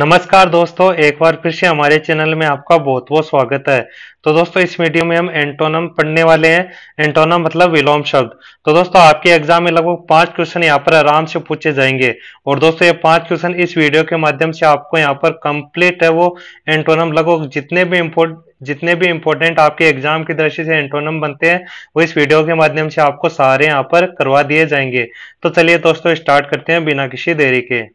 नमस्कार दोस्तों एक बार फिर से हमारे चैनल में आपका बहुत बहुत स्वागत है तो दोस्तों इस वीडियो में हम एंटोनम पढ़ने वाले हैं एंटोनम मतलब विलोम शब्द तो दोस्तों आपके एग्जाम में लगभग पांच क्वेश्चन यहाँ पर आराम से पूछे जाएंगे और दोस्तों ये पांच क्वेश्चन इस वीडियो के माध्यम से आपको यहाँ पर कंप्लीट है वो एंटोनम लगभग जितने भी इम्पोर्ट जितने भी इंपॉर्टेंट आपके एग्जाम की दृष्टि से एंटोनम बनते हैं वो इस वीडियो के माध्यम से आपको सारे यहाँ पर करवा दिए जाएंगे तो चलिए दोस्तों स्टार्ट करते हैं बिना किसी देरी के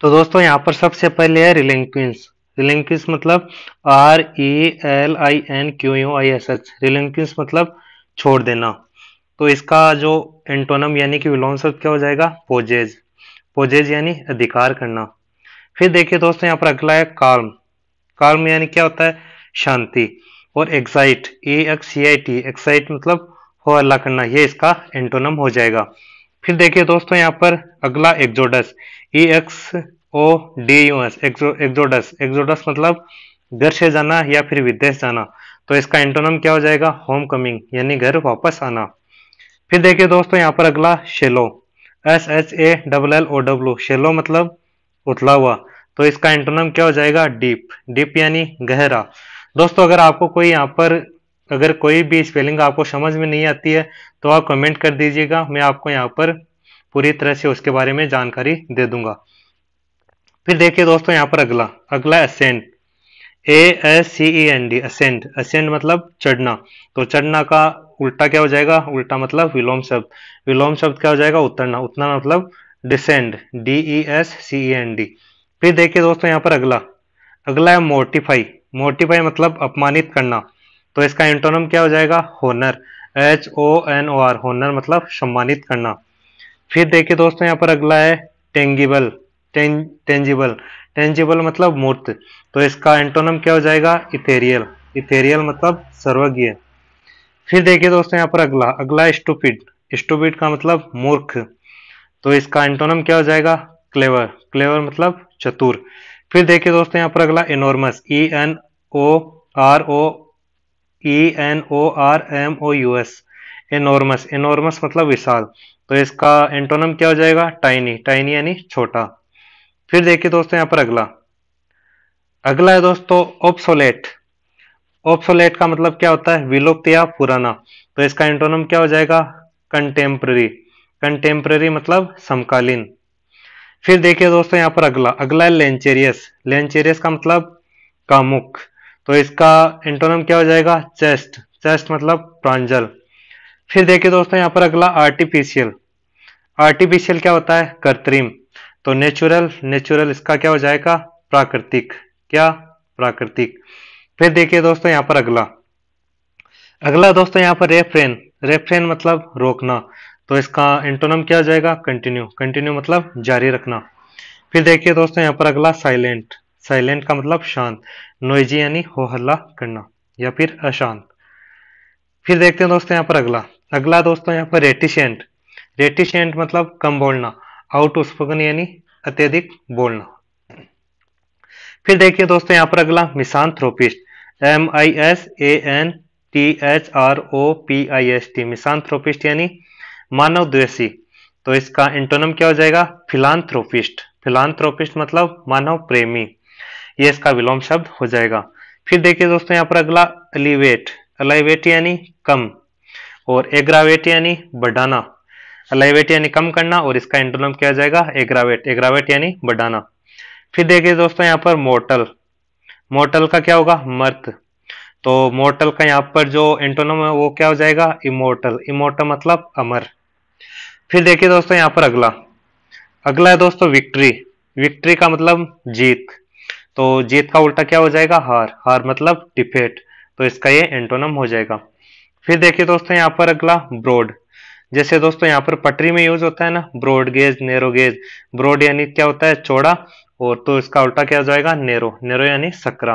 तो दोस्तों यहाँ पर सबसे पहले है रिलिंक्विंस रिलिंक्विंस मतलब R E L I N Q U I S H relinquish मतलब छोड़ देना तो इसका जो एंटोनम यानी कि विलोम शब्द क्या हो जाएगा पोजेज पोजेज यानी अधिकार करना फिर देखिए दोस्तों यहाँ पर अगला है काल्म काल्म यानी क्या होता है शांति और excite A X C I T excite मतलब हो हौला करना ये इसका एंटोनम हो जाएगा फिर देखिए दोस्तों यहाँ पर अगला exodus E X O D U S exodus exodus मतलब घर से जाना या फिर विदेश जाना तो इसका एंटोनम क्या हो जाएगा होम कमिंग यानी घर वापस आना फिर देखिए दोस्तों यहाँ पर अगला shallow S H A double L O W shallow मतलब उतला हुआ तो इसका एंटोनम क्या हो जाएगा डीप डीप यानी गहरा दोस्तों अगर आपको कोई यहाँ पर अगर कोई भी स्पेलिंग आपको समझ में नहीं आती है तो आप कमेंट कर दीजिएगा मैं आपको यहाँ पर पूरी तरह से उसके बारे में जानकारी दे दूंगा फिर देखिए दोस्तों यहाँ पर अगला अगला ascent A S C E N D ascent ascent मतलब चढ़ना तो चढ़ना का उल्टा क्या हो जाएगा उल्टा मतलब विलोम शब्द विलोम शब्द क्या हो जाएगा उतरना उतना मतलब descend D E S C E N D फिर देखिए दोस्तों यहाँ पर अगला अगला है मोटिफाई मोटिफाई मतलब अपमानित करना तो इसका एंटोनम क्या हो जाएगा honour H O N O R honour मतलब सम्मानित करना फिर देखिए दोस्तों यहाँ पर अगला है टेंगिबल टें, टेंजिबल टेंजिबल मतलब मूर्त तो इसका एंटोनम क्या हो जाएगा इथेरियल इथेरियल मतलब सर्वज्ञ फिर देखिए दोस्तों यहाँ पर अगला अगला स्टूपिड स्टूपिड का मतलब मूर्ख तो इसका एंटोनम क्या हो जाएगा क्लेवर क्लेवर मतलब चतुर फिर देखिए दोस्तों यहाँ पर अगला enormous E e N O R O E N O R M O U S enormous enormous मतलब विशाल तो इसका एंटोनम क्या हो जाएगा टाइनी टाइनी यानी छोटा फिर देखिए दोस्तों यहां पर अगला अगला है दोस्तों ऑप्सोलेट ऑप्सोलेट का मतलब क्या होता है विलुप्त या पुराना तो इसका एंटोनम क्या हो जाएगा कंटेम्प्ररी कंटेम्प्ररी मतलब समकालीन फिर देखिए दोस्तों यहां पर अगला अगला है लेंचेरियस लेंचेरियस का मतलब कामुक तो इसका इंटोनम क्या हो जाएगा चेस्ट चेस्ट मतलब प्रांजल फिर देखिए दोस्तों यहाँ पर अगला आर्टिफिशियल आर्टिफिशियल क्या होता है कृत्रिम तो नेचुरल नेचुरल इसका क्या हो जाएगा प्राकृतिक क्या प्राकृतिक फिर देखिए दोस्तों यहाँ पर अगला अगला दोस्तों यहाँ पर रेफ्रेन रेफ्रेन मतलब रोकना तो इसका इंटोनम क्या हो जाएगा कंटिन्यू कंटिन्यू मतलब जारी रखना फिर देखिए दोस्तों यहाँ पर अगला साइलेंट साइलेंट का मतलब शांत नोइजी यानी हो हल्ला करना या फिर अशांत फिर देखते हैं दोस्तों यहाँ पर अगला अगला दोस्तों यहाँ पर रेटिशेंट रेटिशेंट मतलब कम बोलना आउट स्पोकन यानी अत्यधिक बोलना फिर देखिए दोस्तों यहाँ पर अगला थ्रोपिस्ट M I S A N T H R O P I S T थ्रोपिस्ट यानी मानव द्वेषी तो इसका इंटोनम क्या हो जाएगा फिलान थ्रोपिस्ट मतलब मानव प्रेमी ये इसका विलोम शब्द हो जाएगा फिर देखिए दोस्तों यहाँ पर अगला अलीवेट अलाइवेट यानी कम और एग्रावेट यानी बढ़ाना अलाइवेट यानी कम करना और इसका एंटोनम क्या जाएगा एग्रावेट एग्रावेट यानी बढ़ाना फिर देखिए दोस्तों यहाँ पर मोटल मोटल का क्या होगा मर्त तो मोटल का यहाँ पर जो इंटोनम है वो क्या हो जाएगा इमोटल इमोटल मतलब अमर फिर देखिए दोस्तों यहाँ पर अगला अगला है दोस्तों विक्ट्री विक्ट्री का मतलब जीत तो जीत का उल्टा क्या हो जाएगा हार हार मतलब डिफेट तो इसका ये एंटोनम हो जाएगा फिर देखिए दोस्तों यहाँ पर अगला ब्रॉड जैसे दोस्तों यहाँ पर पटरी में यूज होता है ना broad gauge narrow gauge broad यानी क्या होता है चौड़ा और तो इसका उल्टा क्या हो जाएगा नेरो नेरो यानी सकरा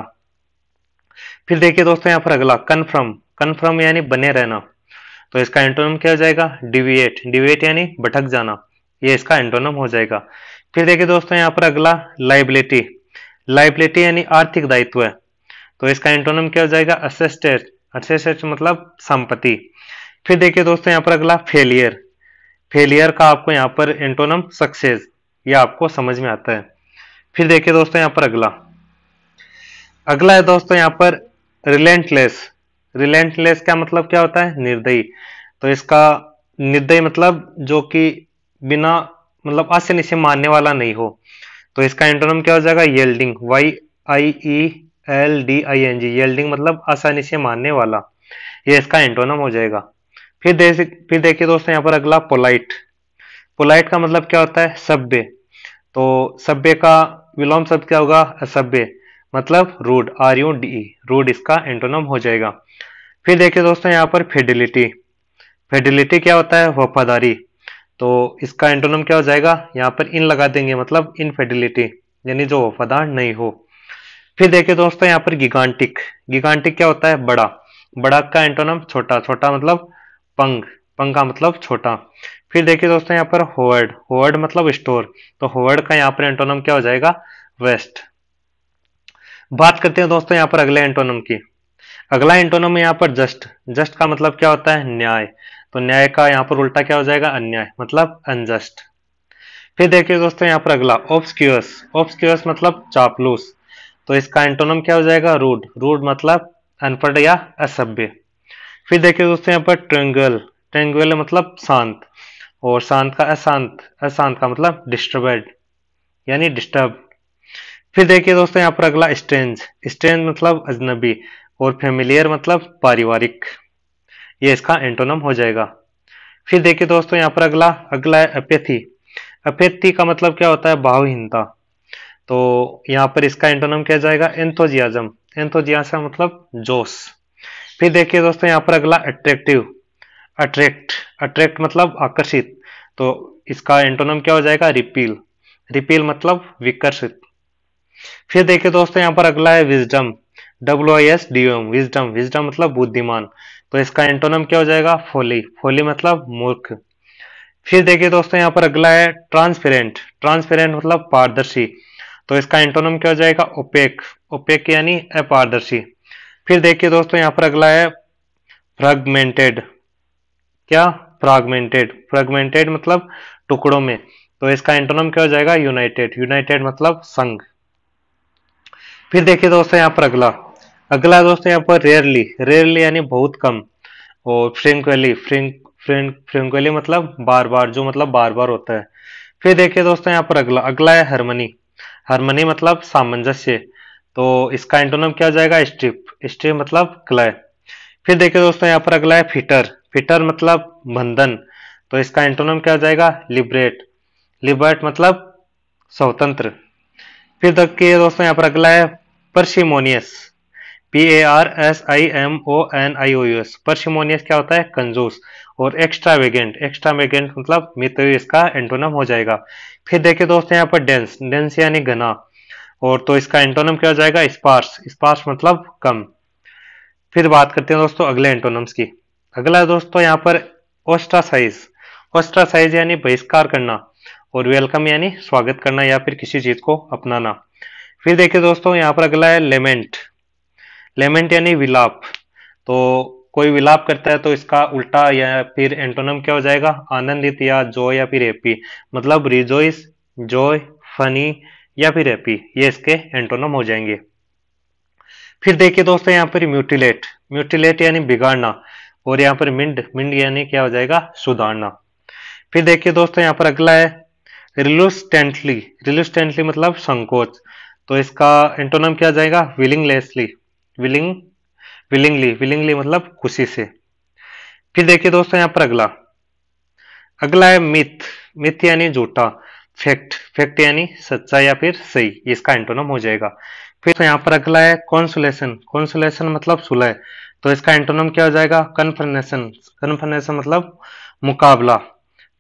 फिर देखिए दोस्तों यहाँ पर अगला कन्फर्म कन्फर्म यानी बने रहना तो इसका एंटोनम क्या हो जाएगा डिविएट डिविएट यानी भटक जाना ये इसका एंटोनम हो जाएगा फिर देखिए दोस्तों यहाँ पर अगला लाइबिलिटी लाइबिलिटी यानी आर्थिक दायित्व है तो इसका एंटोनम क्या हो जाएगा असेस्टेड असेस्टेड मतलब संपत्ति फिर देखिए दोस्तों यहाँ पर अगला फेलियर फेलियर का आपको यहां पर एंटोनम सक्सेस ये आपको समझ में आता है फिर देखिए दोस्तों यहाँ पर अगला अगला है दोस्तों यहाँ पर रिलेंटलेस रिलेंटलेस का मतलब क्या होता है निर्दयी तो इसका निर्दयी मतलब जो कि बिना मतलब आसानी से मानने वाला नहीं हो तो इसका एंटोनम क्या हो जाएगा yielding Y I E L D I N G yielding मतलब आसानी से मानने वाला ये इसका एंटोनम हो जाएगा फिर देख फिर देखिए दोस्तों यहाँ पर अगला पोलाइट पोलाइट का मतलब क्या होता है सभ्य तो सभ्य का विलोम शब्द क्या होगा असभ्य मतलब rude R U D rude इसका एंटोनम हो जाएगा फिर देखिए दोस्तों यहाँ पर फेडिलिटी फेडिलिटी क्या होता है वफादारी तो इसका एंटोनम क्या हो जाएगा यहाँ पर इन लगा देंगे मतलब इनफेडिलिटी यानी जो वफादार नहीं हो फिर देखिए दोस्तों यहाँ पर गिगांटिक गिगांटिक क्या होता है बड़ा बड़ा का एंटोनम छोटा छोटा मतलब पंग पंग का मतलब छोटा फिर देखिए दोस्तों यहाँ पर होवर्ड होवर्ड मतलब स्टोर तो होवर्ड का यहाँ पर एंटोनम क्या हो जाएगा वेस्ट बात करते हैं दोस्तों यहाँ पर अगले एंटोनम की अगला एंटोनम यहां यहाँ पर जस्ट जस्ट का मतलब क्या होता है न्याय तो न्याय का यहाँ पर उल्टा क्या हो जाएगा अन्याय मतलब अनजस्ट फिर देखिए दोस्तों यहाँ पर अगला ऑप्सक्यूअस ऑप्सक्यूअस मतलब चापलूस तो इसका एंटोनम क्या हो जाएगा रूड रूड मतलब अनपढ़ या असभ्य फिर देखिए दोस्तों यहाँ पर ट्रेंगल ट्रेंगल मतलब शांत और शांत का अशांत अशांत का मतलब डिस्टर्बेड यानी डिस्टर्ब फिर देखिए दोस्तों यहाँ पर अगला स्ट्रेंज स्ट्रेंज मतलब अजनबी और फेमिलियर मतलब पारिवारिक ये इसका एंटोनम हो जाएगा फिर देखिए दोस्तों यहाँ पर अगला अगला है अपेथी अपेथी का मतलब क्या होता है भावहीनता तो यहाँ पर इसका एंटोनम क्या जाएगा एंथोजियाजम एंथोजियाजम मतलब जोश फिर देखिए दोस्तों यहाँ पर अगला अट्रैक्टिव अट्रैक्ट अट्रैक्ट मतलब आकर्षित तो इसका एंटोनम क्या हो जाएगा रिपील रिपील मतलब विकर्षित फिर देखिए दोस्तों यहाँ पर अगला है wisdom W I S D M wisdom wisdom मतलब बुद्धिमान तो इसका एंटोनम क्या हो जाएगा फोली फोली मतलब मूर्ख फिर देखिए दोस्तों यहां पर अगला है ट्रांसपेरेंट ट्रांसपेरेंट मतलब पारदर्शी तो इसका एंटोनम क्या हो जाएगा ओपेक ओपेक यानी अपारदर्शी फिर देखिए दोस्तों यहां पर अगला है फ्रेगमेंटेड क्या फ्रेगमेंटेड फ्रेगमेंटेड मतलब टुकड़ों में तो इसका एंटोनम क्या हो जाएगा यूनाइटेड यूनाइटेड मतलब संघ फिर देखिए दोस्तों यहां पर अगला अगला दोस्तों यहाँ पर रेयरली रेयरली यानी बहुत कम और फ्रेंकली फ्रेंक फ्रेंक फ्रेंकली मतलब बार बार जो मतलब बार बार होता है फिर देखिए दोस्तों यहाँ पर अगला अगला है हरमनी हरमनी मतलब सामंजस्य तो इसका एंटोनम क्या हो जाएगा स्ट्रिप स्ट्रिप मतलब क्लय फिर देखिए दोस्तों यहाँ पर अगला है फिटर फिटर मतलब बंधन तो इसका एंटोनम क्या हो जाएगा लिबरेट लिबरेट मतलब स्वतंत्र फिर देखिए दोस्तों यहाँ पर अगला है parsimonious P A R S I M O N I O U S parsimonious क्या होता है कंजूस और एक्स्ट्रा वेगेंट एक्स्ट्रा वेगेंट मतलब मित्र इसका एंटोनम हो जाएगा फिर देखिए दोस्तों यहाँ पर डेंस डेंस यानी घना और तो इसका एंटोनम क्या हो जाएगा स्पार्स स्पार्स मतलब कम फिर बात करते हैं दोस्तों अगले एंटोनम्स की अगला दोस्तों यहाँ पर ओस्ट्रासाइज ओस्ट्रासाइज यानी बहिष्कार करना और वेलकम यानी स्वागत करना या फिर किसी चीज को अपनाना फिर देखिए दोस्तों यहाँ पर अगला है लेमेंट लेमेंट यानी विलाप तो कोई विलाप करता है तो इसका उल्टा या फिर एंटोनम क्या हो जाएगा आनंदित या जो या फिर एपी मतलब रिजोइस जॉय फनी या फिर एपी ये इसके एंटोनम हो जाएंगे फिर देखिए दोस्तों यहाँ पर म्यूटिलेट म्यूटिलेट यानी बिगाड़ना और यहाँ पर मिंड मिंड यानी क्या हो जाएगा सुधारना फिर देखिए दोस्तों यहाँ पर अगला है रिलुस्टेंटली रिलुस्टेंटली मतलब संकोच तो इसका एंटोनम क्या जाएगा विलिंगलेसली विलिंग विलिंगली विलिंगली मतलब खुशी से फिर देखिए दोस्तों यहाँ पर अगला अगला है मिथ मिथ यानी झूठा फैक्ट फैक्ट यानी सच्चा या फिर सही इसका एंटोनम हो जाएगा फिर तो यहां पर अगला है कॉन्सुलेशन कॉन्सुलेशन मतलब सुलह तो इसका एंटोनम क्या हो जाएगा कन्फर्मेशन कन्फर्मेशन मतलब मुकाबला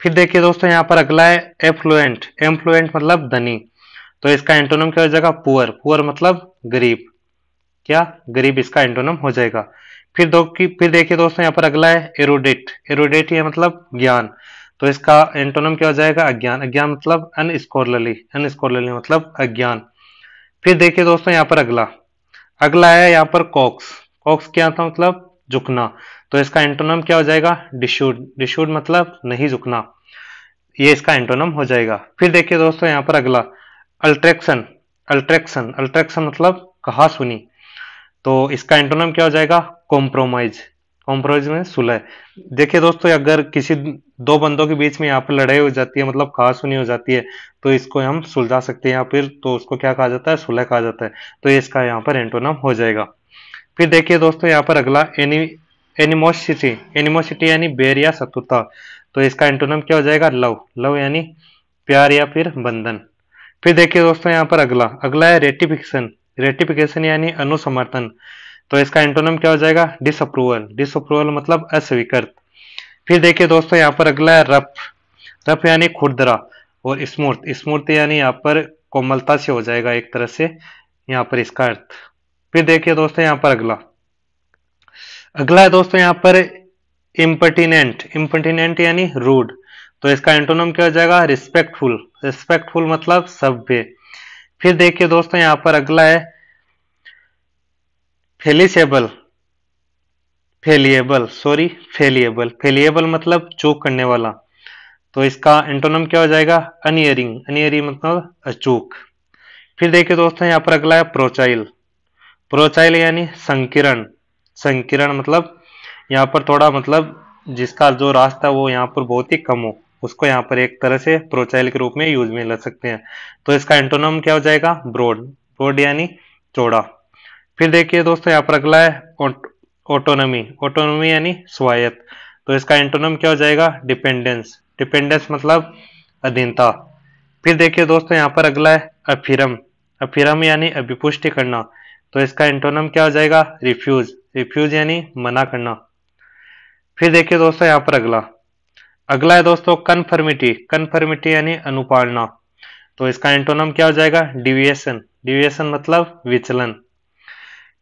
फिर देखिए दोस्तों यहां पर अगला है एफ्लुएंट एम्फ्लुएंट मतलब धनी तो इसका एंटोनम क्या हो जाएगा पुअर पुअर मतलब गरीब क्या गरीब इसका एंटोनम हो जाएगा फिर दो की फिर देखिए दोस्तों यहाँ पर अगला है एरोडेट एरोडेट ये मतलब ज्ञान तो इसका एंटोनम क्या हो जाएगा अज्ञान अज्ञान मतलब अनस्कोरली अनस्कोरली मतलब अज्ञान फिर देखिए दोस्तों यहाँ पर अगला अगला है यहाँ पर कॉक्स कॉक्स क्या था मतलब झुकना तो इसका एंटोनम क्या हो जाएगा डिशूड डिशूड मतलब नहीं झुकना ये इसका एंटोनम हो जाएगा फिर देखिए दोस्तों यहाँ पर अगला अल्ट्रेक्शन अल्ट्रेक्शन अल्ट्रेक्शन मतलब कहा सुनी तो इसका एंटोनम क्या हो जाएगा कॉम्प्रोमाइज कॉम्प्रोमाइज में सुलह देखिए दोस्तों अगर किसी दो बंदों के बीच में यहाँ पर लड़ाई हो जाती है मतलब कहा सुनी हो जाती है तो इसको हम सुलझा सकते हैं या फिर तो उसको क्या कहा जाता है सुलह कहा जाता है तो इसका यहाँ पर एंटोनम हो जाएगा फिर देखिए दोस्तों यहाँ पर अगला एनी एनिमोसिटी एनिमोसिटी यानी बेर या शत्रुता तो इसका एंटोनम क्या हो जाएगा लव लव यानी प्यार या फिर बंधन फिर देखिए दोस्तों यहाँ पर अगला अगला है रेटिफिकेशन रेटिफिकेशन यानी अनुसमर्थन तो इसका एंटोनम क्या हो जाएगा डिसअप्रूवल डिसअप्रूवल मतलब अस्वीकृत फिर देखिए दोस्तों यहाँ पर अगला है रफ रफ यानी खुरदरा और स्मूर्थ स्मूर्थ यानी यहाँ पर कोमलता से हो जाएगा एक तरह से यहाँ पर इसका अर्थ फिर देखिए दोस्तों यहाँ पर अगला अगला है दोस्तों यहाँ पर इम्पर्टिनेंट इम्पर्टिनेंट यानी रूड तो इसका एंटोनम क्या हो जाएगा रिस्पेक्टफुल रिस्पेक्टफुल मतलब सभ्य फिर देखिए दोस्तों यहां पर अगला है फेलिसेबल फेलिएबल सॉरी फेलिएबल फेलिएबल मतलब चूक करने वाला तो इसका एंटोनम क्या हो जाएगा अनियरिंग अनियरिंग मतलब अचूक फिर देखिए दोस्तों यहाँ पर अगला है प्रोचाइल प्रोचाइल यानी संकिरण संकिरण मतलब यहाँ पर थोड़ा मतलब जिसका जो रास्ता वो यहां पर बहुत ही कम हो उसको यहाँ पर एक तरह से प्रोचाइल के रूप में यूज में ले सकते हैं तो इसका एंटोनम क्या हो जाएगा ब्रोड ब्रोड यानी चौड़ा फिर देखिए दोस्तों यहाँ पर अगला है ऑटोनोमी ऑटोनोमी यानी स्वायत्त तो इसका एंटोनम क्या हो जाएगा डिपेंडेंस डिपेंडेंस मतलब अधीनता फिर देखिए दोस्तों यहाँ पर अगला है अफिरम अफिरम यानी अभिपुष्टि करना तो इसका एंटोनम क्या हो जाएगा रिफ्यूज रिफ्यूज यानी मना करना फिर देखिए दोस्तों यहाँ पर अगला अगला है दोस्तों कन्फर्मिटी कन्फर्मिटी यानी अनुपालना तो इसका एंटोनम क्या हो जाएगा डिविएशन डिविएशन मतलब विचलन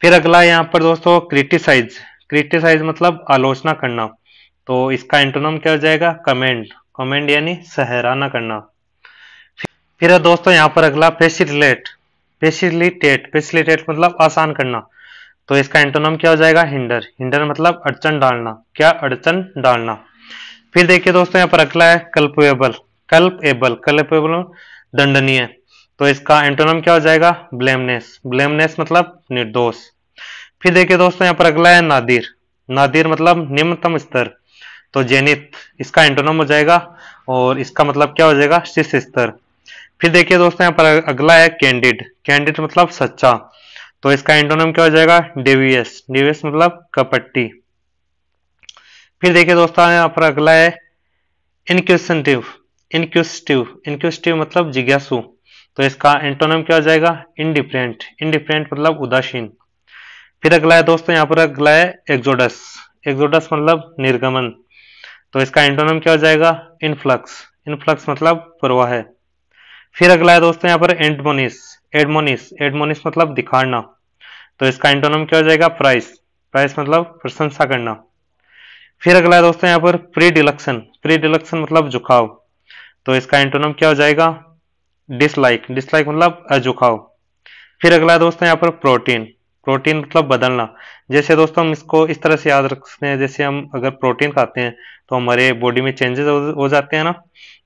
फिर अगला यहाँ पर दोस्तों क्रिटिसाइज क्रिटिसाइज मतलब आलोचना करना तो इसका एंटोनम क्या हो जाएगा कमेंट कमेंट यानी सहराना करना फिर दोस्तों यहाँ पर अगला फेसिलेट फेसिलिटेट फेसिलिटेट मतलब आसान करना तो इसका एंटोनम क्या हो जाएगा हिंडर हिंडर मतलब अड़चन डालना क्या अड़चन डालना फिर देखिए दोस्तों यहां पर अगला है कल्पेबल कल्पेबल कल्पेबल दंडनीय तो इसका एंटोनम क्या हो जाएगा ब्लेमनेस ब्लेमनेस मतलब निर्दोष फिर देखिए दोस्तों यहां पर अगला है नादिर नादिर मतलब निम्नतम स्तर तो जेनित इसका एंटोनम हो जाएगा और इसका मतलब क्या हो जाएगा शिष्य स्तर फिर देखिए दोस्तों यहाँ पर अगला है कैंडिड कैंडिड मतलब सच्चा तो इसका एंटोनम क्या हो जाएगा डेवियस डेवियस मतलब कपट्टी फिर देखिए दोस्तों यहाँ पर अगला है इनक्यूसेंटिव इनक्यूसटिव इनक्यूसिटिव मतलब जिज्ञासु तो इसका एंटोनम क्या हो जाएगा इनडिफरेंट इनडिफरेंट मतलब उदासीन फिर अगला है दोस्तों यहाँ पर अगला है एक्जोडस एक्जोडस मतलब निर्गमन तो इसका एंटोनम क्या हो जाएगा इनफ्लक्स इनफ्लक्स मतलब प्रवाह है फिर अगला है दोस्तों यहाँ पर एंटमोनिस एडमोनिस एडमोनिस मतलब दिखाना तो इसका एंटोनम क्या हो जाएगा प्राइस प्राइस मतलब प्रशंसा करना फिर अगला है दोस्तों यहाँ पर प्री डिलक्शन प्री डिलक्शन मतलब झुकाव तो इसका एंटोनम क्या हो जाएगा डिसलाइक डिसलाइक मतलब झुकाव फिर अगला है दोस्तों यहाँ पर प्रोटीन प्रोटीन मतलब बदलना जैसे दोस्तों हम इसको इस तरह से याद रखते हैं जैसे हम अगर प्रोटीन खाते हैं तो हमारे बॉडी में चेंजेस हो जाते हैं ना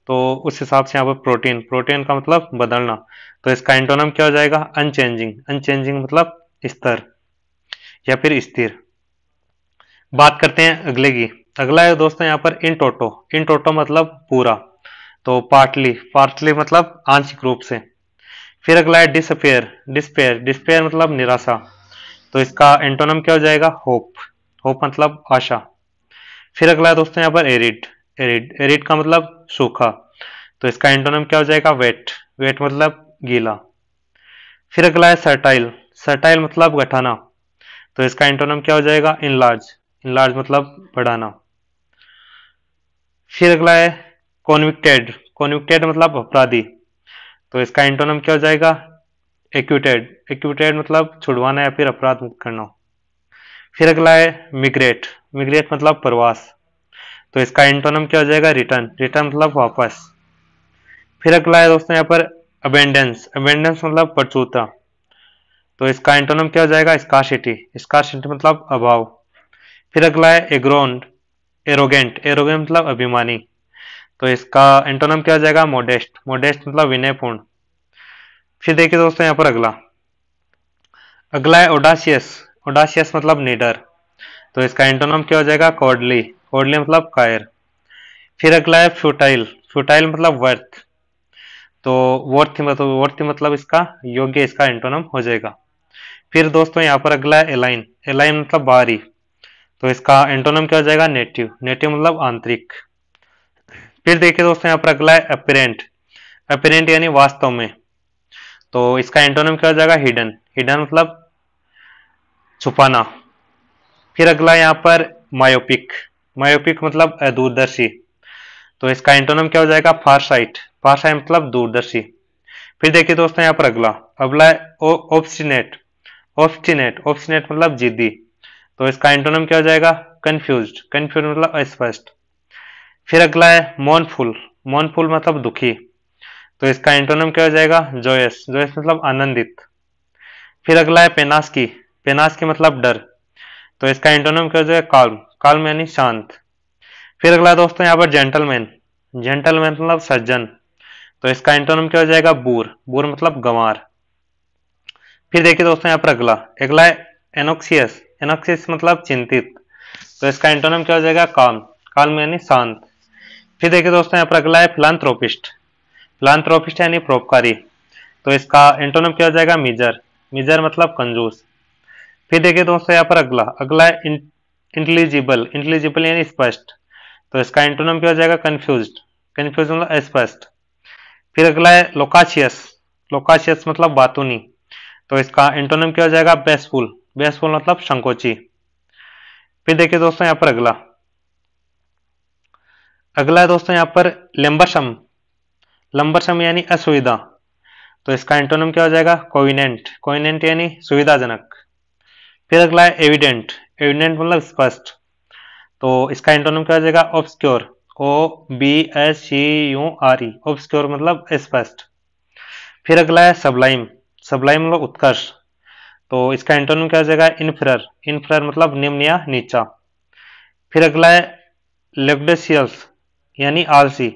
तो उस हिसाब से यहाँ पर प्रोटीन प्रोटीन का मतलब बदलना तो इसका एंटोनम क्या हो जाएगा अनचेंजिंग अनचेंजिंग मतलब स्तर या फिर स्थिर बात करते हैं अगले की अगला है दोस्तों यहाँ पर इन टोटो इन टोटो मतलब पूरा तो पार्टली पार्टली मतलब आंशिक रूप से फिर अगला है डिसअपेयर डिस्पेयर डिस्पेयर मतलब निराशा तो इसका एंटोनम क्या हो जाएगा होप होप मतलब आशा फिर अगला है दोस्तों यहाँ पर एरिड एरिड एरिड का मतलब सूखा तो इसका एंटोनम क्या हो जाएगा वेट वेट मतलब गीला फिर अगला है सर्टाइल सर्टाइल मतलब गठाना तो इसका एंटोनम क्या हो जाएगा इनलार्ज इनलार्ज मतलब बढ़ाना फिर अगला है कॉन्विक्टेड कॉन्विक्टेड मतलब अपराधी तो इसका एंटोनम क्या हो जाएगा एक्यूटेड एक्यूटेड मतलब छुड़वाना या फिर अपराध मुक्त करना फिर अगला है मिग्रेट मिग्रेट मतलब प्रवास तो इसका एंटोनम क्या हो जाएगा रिटर्न रिटर्न मतलब वापस फिर अगला है दोस्तों यहाँ पर अबेंडेंस अबेंडेंस मतलब प्रचुरता तो इसका एंटोनम क्या हो जाएगा स्कासिटी स्कासिटी मतलब अभाव फिर अगला है एग्रोन्ड एरोगेंट एरोगेंट मतलब अभिमानी तो इसका एंटोनम क्या हो जाएगा मोडेस्ट मोडेस्ट मतलब विनयपूर्ण फिर देखिए दोस्तों यहां पर अगला अगला है ओडासियस ओडासियस मतलब निडर तो इसका एंटोनम क्या हो जाएगा कॉडली कॉडली मतलब कायर फिर अगला है फ्यूटाइल फ्यूटाइल मतलब वर्थ तो वर्थ मतलब वर्थ मतलब इसका योग्य इसका एंटोनम हो जाएगा फिर दोस्तों यहां पर अगला है एलाइन एलाइन मतलब बाहरी तो इसका एंटोनम क्या हो जाएगा नेटिव नेटिव मतलब आंतरिक फिर देखिए दोस्तों यहाँ पर अगला है अपेरेंट अपेरेंट यानी वास्तव में तो इसका एंटोनम क्या हो जाएगा हिडन हिडन मतलब छुपाना फिर अगला यहाँ पर मायोपिक मायोपिक मतलब दूरदर्शी तो इसका एंटोनम क्या हो जाएगा फारसाइट फारसाइट मतलब दूरदर्शी फिर देखिए दोस्तों यहाँ पर अगला अगला ऑब्स्टिनेट ऑब्स्टिनेट ऑब्स्टिनेट मतलब जिद्दी तो इसका एंटोनम क्या हो जाएगा कंफ्यूज कंफ्यूज मतलब अस्पष्ट फिर अगला है मोनफुल मोनफुल मतलब दुखी तो इसका एंटोनम क्या हो जाएगा जोयस जोयस मतलब आनंदित फिर अगला है पेनास्की पेनास्की मतलब डर तो इसका एंटोनम क्या हो जाएगा काल्म काल्म यानी शांत फिर अगला दोस्तों यहाँ पर जेंटलमैन जेंटलमैन मतलब सज्जन तो इसका एंटोनम क्या हो जाएगा बूर बूर मतलब गंवार फिर देखिए दोस्तों यहाँ पर अगला अगला है एनोक्सियस एनोक्सिस मतलब चिंतित तो इसका एंटोनम क्या हो जाएगा काम काम यानी शांत फिर देखिए दोस्तों यहाँ पर अगला है फिलानथ्रोपिस्ट फिलानथ्रोपिस्ट यानी प्रोपकारी तो इसका एंटोनम क्या हो जाएगा मिजर मिजर मतलब कंजूस फिर देखिए दोस्तों यहाँ पर अगला अगला है इंटेलिजिबल इंटेलिजिबल यानी स्पष्ट तो इसका एंटोनम क्या हो जाएगा कन्फ्यूज कन्फ्यूज मतलब स्पष्ट फिर अगला है लोकाशियस लोकाशियस मतलब बातूनी तो इसका एंटोनम क्या हो जाएगा बेसफुल बेसफुल मतलब संकोची फिर देखिए दोस्तों यहां पर अगला अगला है दोस्तों यहां पर लंबरसम लंबरसम यानी असुविधा तो इसका एंटोनम क्या हो जाएगा कोविनेंट कोविनेंट यानी सुविधाजनक फिर अगला है एविडेंट एविडेंट मतलब स्पष्ट तो इसका एंटोनम क्या हो जाएगा obscure O B S C U R E obscure मतलब स्पष्ट फिर अगला है सबलाइम सबलाइम मतलब उत्कर्ष तो इसका एंटोनिम क्या हो जाएगा इनफ्रर इनफ्रर मतलब निम्न या नीचा फिर अगला है लेबडेसियल्स यानी आलसी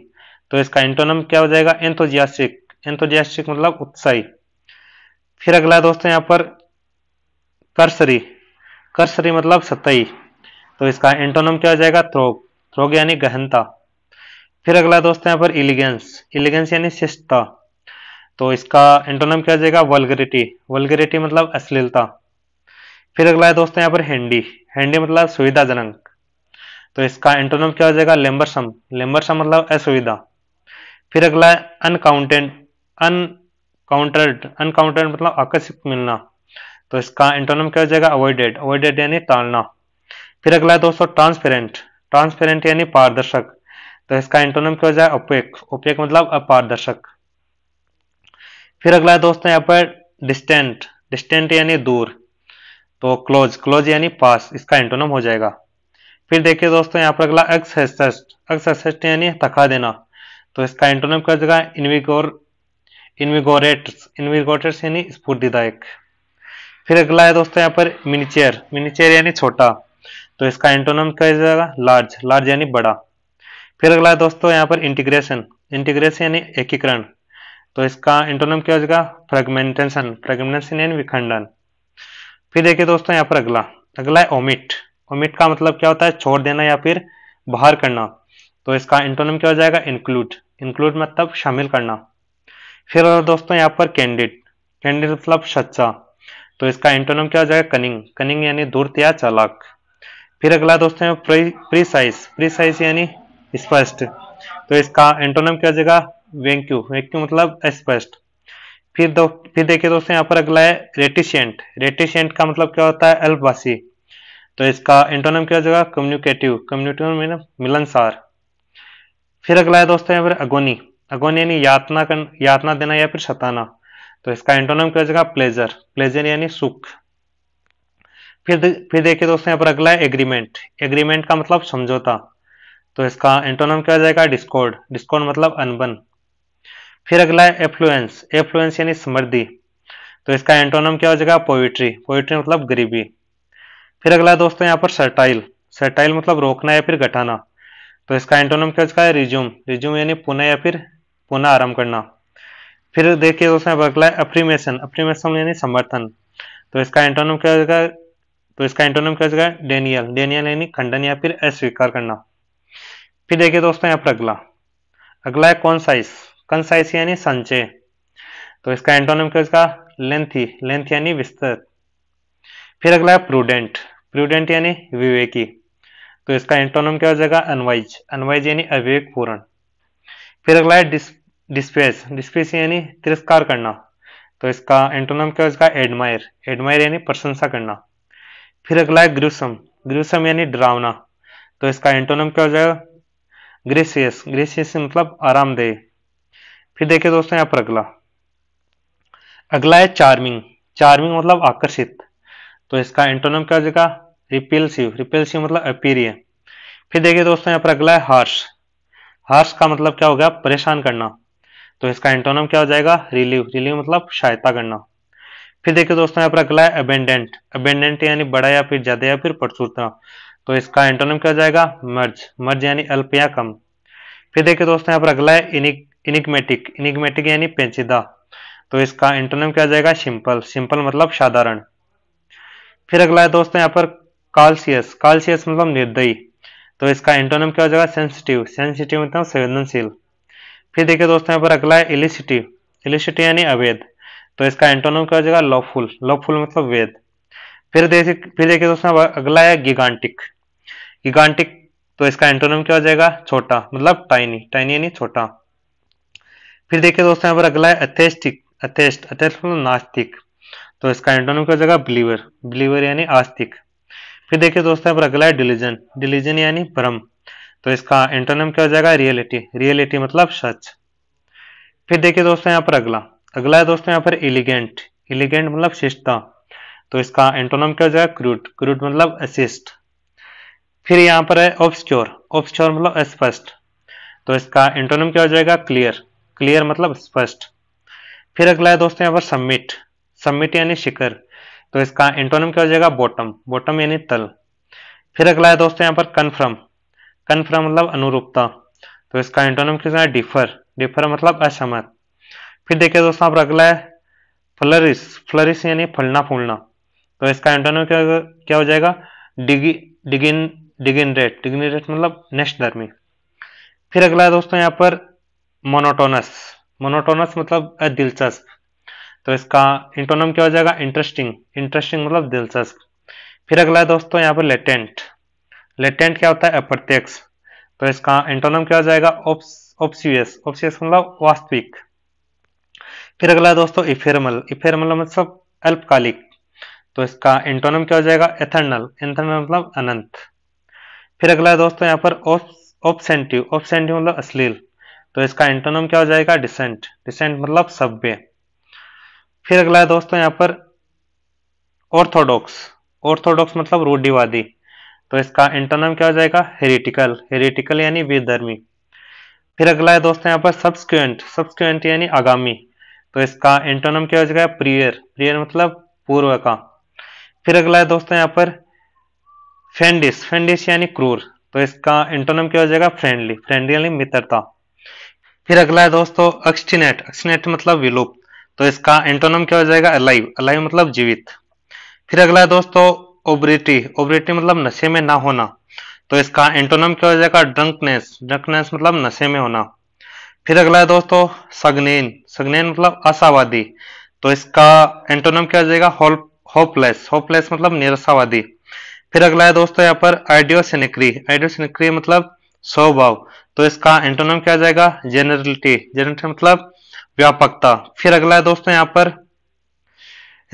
तो इसका एंटोनम क्या हो जाएगा एंथोजियास्टिक एंथोजियास्टिक मतलब उत्साही फिर अगला है दोस्तों यहाँ पर कर्सरी कर्सरी मतलब सतही तो इसका एंटोनम क्या हो जाएगा थ्रोग थ्रोग यानी गहनता फिर अगला दोस्तों यहाँ पर इलिगेंस इलिगेंस यानी शिष्टता तो इसका एंटोनम क्या जाएगा वलगरिटी वलगरिटी मतलब अश्लीलता फिर अगला है दोस्तों यहाँ पर हैंडी हैंडी मतलब सुविधाजनक तो इसका एंटोनम क्या हो जाएगा लेम्बरसम लेम्बरसम मतलब असुविधा फिर अगला है अनकाउंटेड अनकाउंटेड अनकाउंटेड मतलब आकर्षित मिलना तो इसका एंटोनम क्या हो जाएगा अवॉइडेड अवॉइडेड यानी टालना फिर अगला है दोस्तों ट्रांसपेरेंट ट्रांसपेरेंट यानी पारदर्शक तो इसका एंटोनम क्या हो जाएगा ओपेक ओपेक मतलब अपारदर्शक फिर अगला है दोस्तों यहाँ पर डिस्टेंट डिस्टेंट यानी दूर तो क्लोज क्लोज यानी पास इसका एंटोनम हो जाएगा फिर देखिए दोस्तों यहाँ पर अगला एक्स एक्सहेस्ट यानी थका देना तो इसका एंटोनम कर देगा इनविगोर इनविगोरेट्स इनविगोरेट्स यानी स्फूर्तिदायक फिर अगला है दोस्तों यहाँ पर मिनीचेयर मिनीचेयर यानी छोटा तो इसका एंटोनम क्या जाएगा लार्ज लार्ज यानी बड़ा फिर अगला है दोस्तों यहाँ पर इंटीग्रेशन इंटीग्रेशन यानी एकीकरण तो इसका इंटोनम क्या हो जाएगा फ्रेगमेंटेशन फ्रेगमेंटेशन यानी विखंडन फिर देखिए दोस्तों यहाँ पर अगला अगला है ओमिट ओमिट का मतलब क्या होता है छोड़ देना या फिर बाहर करना तो इसका इंटोनम क्या हो जाएगा इंक्लूड इंक्लूड मतलब शामिल करना फिर दोस्तों यहाँ पर कैंडिड कैंडिड मतलब सच्चा तो इसका इंटोनम क्या हो जाएगा कनिंग कनिंग यानी दूरत या चालाक फिर अगला दोस्तों प्री प्रीसाइज प्रीसाइज यानी स्पष्ट तो इसका एंटोनम क्या हो जाएगा वेंक्यू वेंक्यू मतलब स्पष्ट फिर दो फिर देखिए दोस्तों यहाँ पर अगला है रेटिशेंट रेटिशेंट का मतलब क्या होता है अल्पवासी तो इसका इंटोनम क्या हो जाएगा कम्युनिकेटिव कम्युनिकेटिव में मिलनसार फिर अगला है दोस्तों यहाँ पर अगोनी अगोनी यानी यातना कर, यातना देना या फिर सताना तो इसका इंटोनम क्या हो जाएगा प्लेजर प्लेजर यानी सुख फिर फिर देखिए दोस्तों यहाँ पर अगला है एग्रीमेंट एग्रीमेंट का मतलब समझौता तो इसका इंटोनम क्या हो जाएगा डिस्कॉर्ड डिस्कॉर्ड मतलब अनबन फिर अगला है एफ्लुएंस एफ्लुएंस यानी समृद्धि तो इसका एंटोनम क्या हो जाएगा पोइट्री पोइट्री मतलब गरीबी फिर अगला दोस्तों यहाँ पर सर्टाइल सर्टाइल मतलब रोकना या फिर घटाना तो इसका एंटोनम क्या हो जाएगा रिज्यूम रिज्यूम यानी पुनः या फिर पुनः आरंभ करना फिर देखिए दोस्तों यहाँ पर अगला है अप्रीमेशन अप्रीमेशन यानी समर्थन तो इसका एंटोनम क्या हो जाएगा तो इसका एंटोनम क्या हो जाएगा डेनियल डेनियल यानी खंडन या फिर अस्वीकार करना फिर देखिए दोस्तों यहाँ पर अगला अगला है कॉन्साइस कंसाइस यानी संचय तो इसका एंटोनम क्या इसका लेंथी लेंथ यानी विस्तृत फिर अगला है प्रूडेंट प्रूडेंट यानी विवेकी तो इसका एंटोनम क्या हो जाएगा अनवाइज अनवाइज यानी अविवेक पूर्ण फिर अगला है डिस्पेस डिस्पेस यानी तिरस्कार करना तो इसका एंटोनम क्या हो जाएगा एडमायर एडमायर यानी प्रशंसा करना फिर अगला है ग्रुसम ग्रुसम यानी डरावना तो इसका एंटोनम क्या हो जाएगा ग्रेसियस ग्रेसियस मतलब आरामदेह फिर देखिए दोस्तों यहां पर अगला अगला है चार्मिंग चार्मिंग मतलब आकर्षित तो इसका एंटोनम क्या हो जाएगा रिपेल्सिव रिपेल्सिव मतलब अपीरिय फिर देखिए दोस्तों यहां पर अगला है हार्श हार्श का मतलब क्या हो गया परेशान करना तो इसका एंटोनम क्या हो जाएगा रिलीव रिलीव मतलब सहायता करना फिर देखिए दोस्तों यहां पर अगला है अबेंडेंट अबेंडेंट यानी बड़ा या फिर ज्यादा या फिर प्रचुरता तो इसका एंटोनम क्या हो जाएगा मर्ज मर्ज यानी अल्प या कम फिर देखिए दोस्तों यहां पर अगला है इनिग्मेटिक इनिग्मेटिक यानी पेचिदा तो इसका इंटोनम क्या जाएगा सिंपल सिंपल मतलब साधारण फिर अगला है दोस्तों यहाँ पर कालसियस कालसियस मतलब निर्दयी तो इसका एंटोनम क्या हो जाएगा सेंसिटिव सेंसिटिव मतलब संवेदनशील फिर देखिए दोस्तों यहाँ पर अगला है इलिसिटिव इलिसिटिव यानी अवैध तो इसका एंटोनम क्या हो जाएगा लॉफुल लॉफुल मतलब वेद फिर देखिए फिर देखिए दोस्तों अगला है गिगांटिक गिगांटिक तो इसका एंटोनम क्या हो जाएगा छोटा मतलब टाइनी टाइनी यानी छोटा फिर देखिए दोस्तों यहाँ पर अगला है अथेस्टिक अथेस्ट अथेस्ट मतलब नास्तिक तो इसका एंटोनिम की जगह बिलीवर बिलीवर यानी आस्तिक फिर देखिए दोस्तों यहाँ पर अगला है डिलीजन डिलीजन यानी भ्रम तो इसका एंटोनिम क्या हो जाएगा रियलिटी रियलिटी मतलब सच फिर देखिए दोस्तों यहाँ पर अगला अगला है दोस्तों यहाँ पर इलिगेंट इलिगेंट मतलब शिष्टता तो इसका एंटोनम क्या हो जाएगा क्रूड क्रूड मतलब असिस्ट फिर यहाँ पर है ऑब्सक्योर ऑब्सक्योर मतलब स्पष्ट तो इसका एंटोनम क्या हो जाएगा क्लियर क्लियर मतलब स्पष्ट फिर अगला है दोस्तों यहाँ पर सबमिट सबमिट यानी शिखर तो इसका एंटोनिम क्या हो जाएगा बॉटम बॉटम यानी तल फिर अगला है दोस्तों यहाँ पर कन्फर्म कन्फर्म मतलब अनुरूपता तो इसका एंटोनिम क्या है डिफर डिफर मतलब असमत फिर देखिए दोस्तों यहाँ पर अगला है फ्लरिस फ्लरिस यानी फलना फूलना तो इसका एंटोनिम क्या हो जाएगा डिगिन डिगिन रेट डिगिन रेट मतलब नेक्स्ट धर्मी फिर अगला है दोस्तों यहाँ पर मोनोटोनस मोनोटोनस मतलब दिलचस्प तो इसका इंटोनम क्या हो जाएगा इंटरेस्टिंग इंटरेस्टिंग मतलब दिलचस्प फिर अगला है दोस्तों यहाँ पर लेटेंट लेटेंट क्या होता है अप्रत्यक्ष तो इसका इंटोनम क्या हो जाएगा ऑप्सियस ऑप्सियस मतलब वास्तविक फिर अगला है दोस्तों इफेरमल इफेरमल मतलब अल्पकालिक तो इसका इंटोनम क्या हो जाएगा एथर्नल एथर्नल मतलब अनंत फिर अगला है दोस्तों यहाँ पर ऑप्सेंटिव ऑप्सेंटिव मतलब अश्लील तो इसका एंटोनम क्या हो जाएगा डिसेंट डिसेंट मतलब सभ्य फिर अगला है दोस्तों यहां पर ऑर्थोडॉक्स ऑर्थोडॉक्स मतलब रूढ़िवादी तो इसका एंटोनम क्या हो जाएगा हेरिटिकल हेरिटिकल यानी विधर्मी फिर अगला है दोस्तों यहां पर सब्सक्वेंट सब्सक्वेंट यानी आगामी तो इसका एंटोनम क्या हो जाएगा प्रियर प्रियर मतलब पूर्व का फिर अगला है दोस्तों यहां पर फेंडिस फेंडिस यानी क्रूर तो इसका एंटोनम क्या हो जाएगा फ्रेंडली फ्रेंडली यानी मित्रता फिर अगला है दोस्तों अक्सटिनेट अक्सटिनेट मतलब विलोप तो इसका एंटोनम क्या हो जाएगा अलाइव अलाइव मतलब जीवित फिर अगला है दोस्तों ओब्रिटी ओब्रिटी मतलब नशे में ना होना तो इसका एंटोनम क्या हो जाएगा ड्रंकनेस ड्रंकनेस मतलब नशे में होना फिर अगला है दोस्तों सगनेन सगनेन मतलब आशावादी तो इसका एंटोनम क्या हो जाएगा होपलेस होपलेस मतलब निराशावादी फिर अगला है दोस्तों यहाँ पर आइडियोसिनिक्री आइडियोसिनिक्री मतलब स्वभाव तो इसका एंटोनम क्या जाएगा जेनरलिटी जेनरलिटी मतलब व्यापकता फिर अगला है दोस्तों यहाँ पर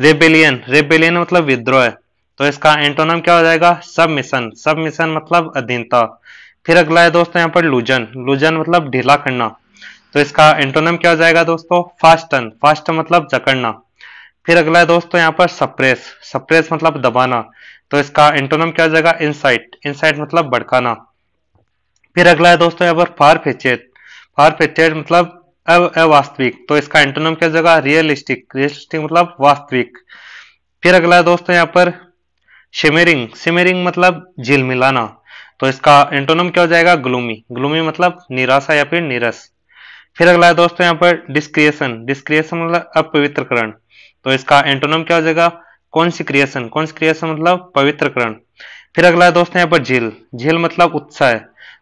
रेबेलियन रेबेलियन मतलब विद्रोह तो इसका एंटोनम क्या हो जाएगा सबमिशन सबमिशन मतलब अधीनता फिर अगला है दोस्तों यहाँ पर लूजन लूजन मतलब ढीला करना तो इसका एंटोनम क्या हो जाएगा दोस्तों फास्टन फास्ट मतलब जकड़ना फिर अगला है दोस्तों यहाँ पर सप्रेस सप्रेस मतलब दबाना तो इसका एंटोनम क्या हो जाएगा इनसाइट इनसाइट मतलब भड़काना फिर अगला है दोस्तों यहाँ पर फार फेचेड फार फेचेड मतलब अवास्तविक तो इसका एंटोनम क्या जगह रियलिस्टिक रियलिस्टिक मतलब वास्तविक फिर अगला है दोस्तों यहाँ पर शिमेरिंग शिमेरिंग मतलब मिलाना तो इसका एंटोनम क्या हो जाएगा ग्लूमी ग्लूमी मतलब निराशा या फिर निरस फिर अगला है दोस्तों यहाँ पर डिस्क्रिएशन डिस्क्रिएशन मतलब अपवित्रकरण तो इसका एंटोनम क्या हो जाएगा कॉन्सिक्रिएशन कॉन्सिक्रिएशन मतलब पवित्रकरण फिर अगला है दोस्तों यहाँ पर झील झील मतलब उत्साह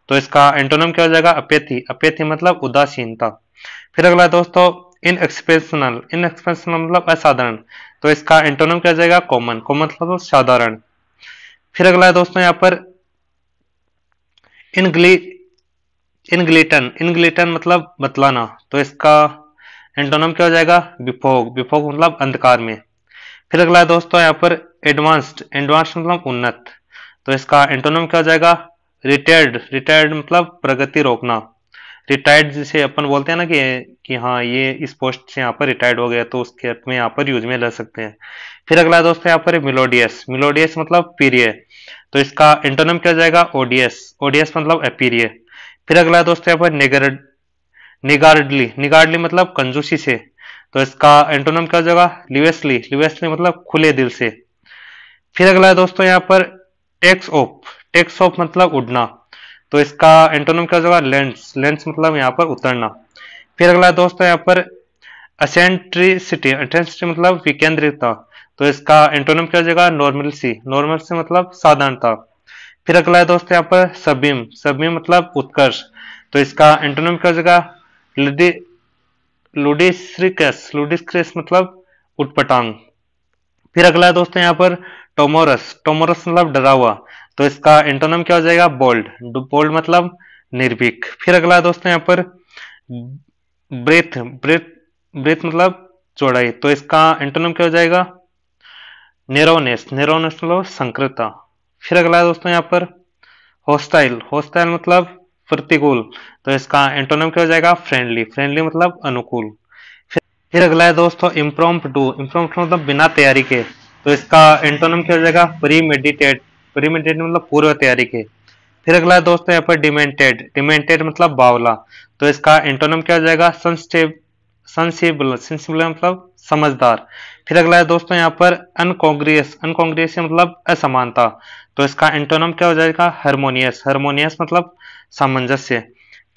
तो इसका एंटोनम क्या हो जाएगा अपेथी अपेथी मतलब उदासीनता फिर अगला है दोस्तों इन एक्सपेंशनल इन एक्सपेंशनल मतलब असाधारण तो इसका एंटोनम क्या हो जाएगा कॉमन कॉमन मतलब साधारण फिर अगला है दोस्तों यहाँ पर इनग्ली इनग्लिटन इनग्लिटन मतलब बतलाना तो इसका एंटोनम क्या हो जाएगा विफोग विफोग मतलब अंधकार में फिर अगला है दोस्तों यहाँ पर एडवांस्ड एडवांस्ड मतलब उन्नत तो इसका एंटोनम क्या हो जाएगा रिटायर्ड रिटायर्ड मतलब प्रगति रोकना रिटायर्ड जिसे अपन बोलते हैं ना कि कि हाँ ये इस पोस्ट से यहाँ पर रिटायर्ड हो गया तो उसके अर्थ में यहाँ पर यूज में ले सकते हैं फिर अगला दोस्त यहाँ पर मिलोडियस मिलोडियस मतलब पीरिय तो इसका एंटोनम क्या हो जाएगा ओडियस ओडियस मतलब अपीरिय फिर अगला दोस्त यहाँ पर निगार्डली निगार्डली मतलब कंजूसी से तो इसका एंटोनम क्या हो जाएगा लिवेसली लिवेसली मतलब खुले दिल से फिर अगला दोस्तों यहाँ पर टेक्स ऑफ टेक्स ऑफ मतलब उड़ना तो इसका एंटोनम क्या हो जाएगा लेंस लेंस मतलब यहाँ पर उतरना फिर अगला दोस्तों यहाँ पर असेंट्रिसिटी असेंट्रिसिटी मतलब विकेंद्रिता तो इसका एंटोनम क्या हो जाएगा नॉर्मल सी नॉर्मल सी मतलब साधारणता फिर अगला है दोस्तों यहाँ पर सबीम सबीम मतलब उत्कर्ष तो इसका एंटोनम क्या हो जाएगा लुडि लुडिस्क्रिकस लुडिस्क्रिस मतलब उटपटांग फिर अगला है दोस्तों यहाँ पर टोमोरस टोमोरस मतलब डरा हुआ तो इसका एंटोनम क्या हो जाएगा बोल्ड बोल्ड मतलब निर्भीक फिर अगला दोस्तों यहाँ पर ब्रेथ ब्रेथ ब्रेथ मतलब चौड़ाई तो इसका एंटोनम क्या हो जाएगा नेरोनेस नेरोनेस मतलब संकृता फिर अगला दोस्तों यहाँ पर होस्टाइल होस्टाइल मतलब प्रतिकूल तो इसका एंटोनम क्या हो जाएगा फ्रेंडली फ्रेंडली मतलब अनुकूल फिर अगला है दोस्तों इम्प्रोम टू इम्प्रोम मतलब बिना तैयारी के तो इसका एंटोनम क्या हो जाएगा प्री मेडिटेट प्री मेडिटेट मतलब पूर्व तैयारी के फिर अगला दोस्तों यहाँ पर डिमेंटेड डिमेंटेड मतलब बावला तो इसका एंटोनम क्या हो जाएगा सेंसिबल सेंसिबल मतलब समझदार फिर अगला है दोस्तों यहाँ पर अनकॉन्ग्रियस अनकॉन्ग्रियस मतलब असमानता तो इसका एंटोनम क्या हो जाएगा हारमोनियस हारमोनियस मतलब सामंजस्य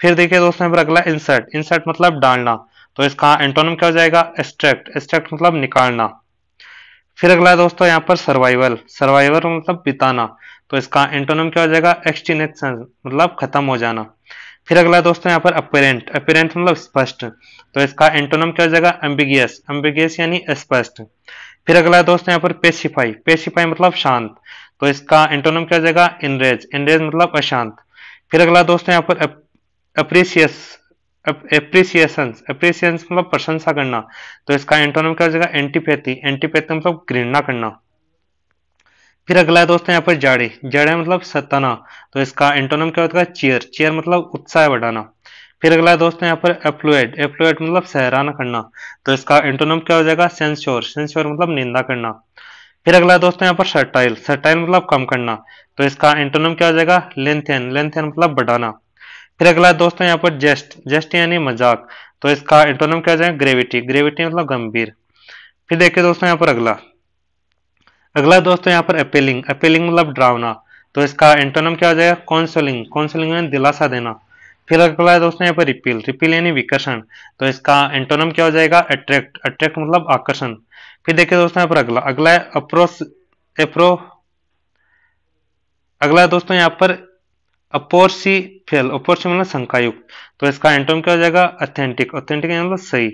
फिर देखिए दोस्तों यहाँ पर अगला इंसर्ट इंसर्ट मतलब डालना तो इसका एंटोनम क्या हो जाएगा एस्ट्रैक्ट एस्ट्रैक्ट मतलब निकालना फिर अगला दोस्तों यहाँ पर सर्वाइवल सर्वाइवल मतलब बिताना तो इसका एंटोनम क्या हो जाएगा एक्सटिनेक्शन मतलब खत्म हो जाना फिर अगला दोस्तों यहाँ पर अपेरेंट अपेरेंट मतलब स्पष्ट तो इसका एंटोनम क्या हो जाएगा एम्बिगियस एम्बिगियस यानी स्पष्ट फिर अगला दोस्तों यहाँ पर पेसिफाई पेसिफाई मतलब शांत तो इसका एंटोनम क्या हो जाएगा इनरेज इनरेज मतलब अशांत फिर अगला दोस्तों यहाँ पर अप्रिशियस एप्रिसिएशन एप्रिसिएशन मतलब प्रशंसा करना तो इसका एंटोनिम क्या हो जाएगा एंटीपैथी एंटीपैथी मतलब घृणा करना फिर अगला है दोस्तों यहाँ पर जाड़े जाड़े मतलब सताना तो इसका एंटोनिम क्या होता है चेयर चेयर मतलब उत्साह बढ़ाना फिर अगला है दोस्तों यहाँ पर एफ्लुएड एफ्लुएड मतलब सहराना करना तो इसका एंटोनम क्या हो जाएगा सेंसोर सेंसोर मतलब निंदा करना फिर अगला है दोस्तों यहाँ पर सर्टाइल सर्टाइल मतलब कम करना तो इसका एंटोनम क्या हो जाएगा लेंथेन लेंथेन मतलब बढ़ाना फिर अगला दोस्तों यहाँ पर जेस्ट जेस्ट यानी मजाक तो इसका इंटोनम क्या जाए ग्रेविटी ग्रेविटी मतलब गंभीर फिर देखिए दोस्तों यहाँ पर अगला अगला दोस्तों यहाँ पर अपेलिंग अपेलिंग मतलब ड्रावना तो इसका इंटोनम क्या हो जाएगा कौंसलिंग कौंसलिंग यानी दिलासा देना फिर अगला है दोस्तों यहाँ पर रिपील रिपील यानी विकर्षण तो इसका एंटोनम क्या हो जाएगा अट्रैक्ट अट्रैक्ट मतलब आकर्षण फिर देखिए दोस्तों यहाँ पर अगला अगला है अप्रोस एप्रो अगला दोस्तों यहाँ पर अपोर्सी फेल अपोर्सी मतलब संकायुक्त तो इसका एंटोम क्या हो जाएगा ऑथेंटिक ऑथेंटिक मतलब सही